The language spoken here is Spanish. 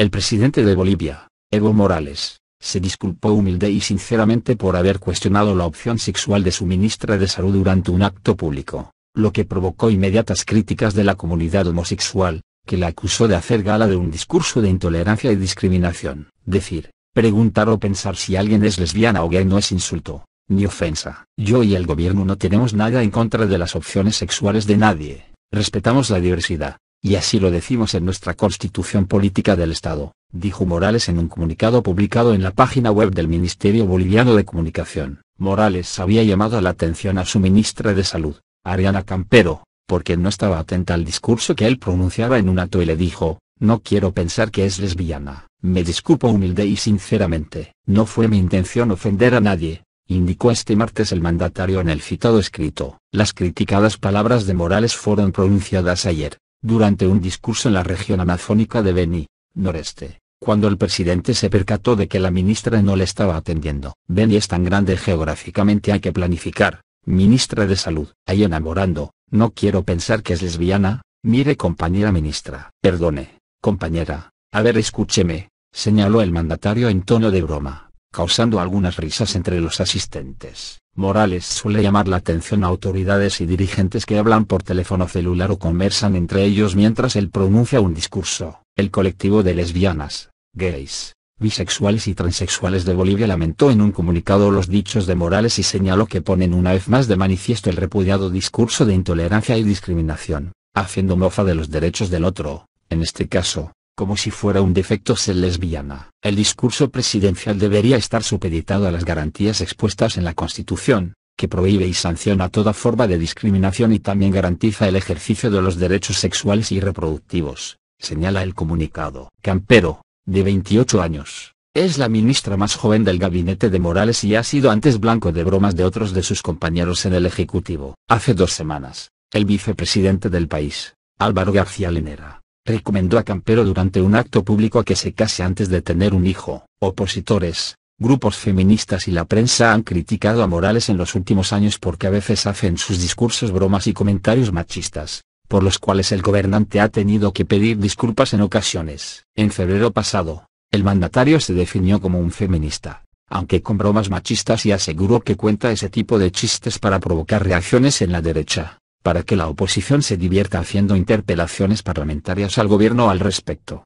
El presidente de Bolivia, Evo Morales, se disculpó humilde y sinceramente por haber cuestionado la opción sexual de su ministra de Salud durante un acto público, lo que provocó inmediatas críticas de la comunidad homosexual, que la acusó de hacer gala de un discurso de intolerancia y discriminación. Decir, preguntar o pensar si alguien es lesbiana o gay no es insulto, ni ofensa. Yo y el gobierno no tenemos nada en contra de las opciones sexuales de nadie, respetamos la diversidad, y así lo decimos en nuestra Constitución Política del Estado, dijo Morales en un comunicado publicado en la página web del Ministerio Boliviano de Comunicación. Morales había llamado la atención a su ministra de Salud, Ariana Campero, porque no estaba atenta al discurso que él pronunciaba en un acto y le dijo, no quiero pensar que es lesbiana. Me disculpo humilde y sinceramente, no fue mi intención ofender a nadie, indicó este martes el mandatario en el citado escrito. Las criticadas palabras de Morales fueron pronunciadas ayer, durante un discurso en la región amazónica de Beni, noreste, cuando el presidente se percató de que la ministra no le estaba atendiendo. Beni es tan grande geográficamente hay que planificar, ministra de salud. Ahí enamorando, no quiero pensar que es lesbiana, mire compañera ministra. Perdone, compañera, a ver escúcheme, señaló el mandatario en tono de broma, causando algunas risas entre los asistentes. Morales suele llamar la atención a autoridades y dirigentes que hablan por teléfono celular o conversan entre ellos mientras él pronuncia un discurso. El colectivo de lesbianas, gays, bisexuales y transexuales de Bolivia lamentó en un comunicado los dichos de Morales y señaló que ponen una vez más de manifiesto el repudiado discurso de intolerancia y discriminación, haciendo mofa de los derechos del otro, en este caso, como si fuera un defecto ser lesbiana. El discurso presidencial debería estar supeditado a las garantías expuestas en la Constitución, que prohíbe y sanciona toda forma de discriminación y también garantiza el ejercicio de los derechos sexuales y reproductivos, señala el comunicado. Campero, de 28 años, es la ministra más joven del gabinete de Morales y ha sido antes blanco de bromas de otros de sus compañeros en el Ejecutivo. Hace dos semanas, el vicepresidente del país, Álvaro García Linera recomendó a Campero durante un acto público que se case antes de tener un hijo. Opositores, grupos feministas y la prensa han criticado a Morales en los últimos años porque a veces hace en sus discursos bromas y comentarios machistas, por los cuales el gobernante ha tenido que pedir disculpas en ocasiones. En febrero pasado, el mandatario se definió como un feminista, aunque con bromas machistas y aseguró que cuenta ese tipo de chistes para provocar reacciones en la derecha para que la oposición se divierta haciendo interpelaciones parlamentarias al gobierno al respecto.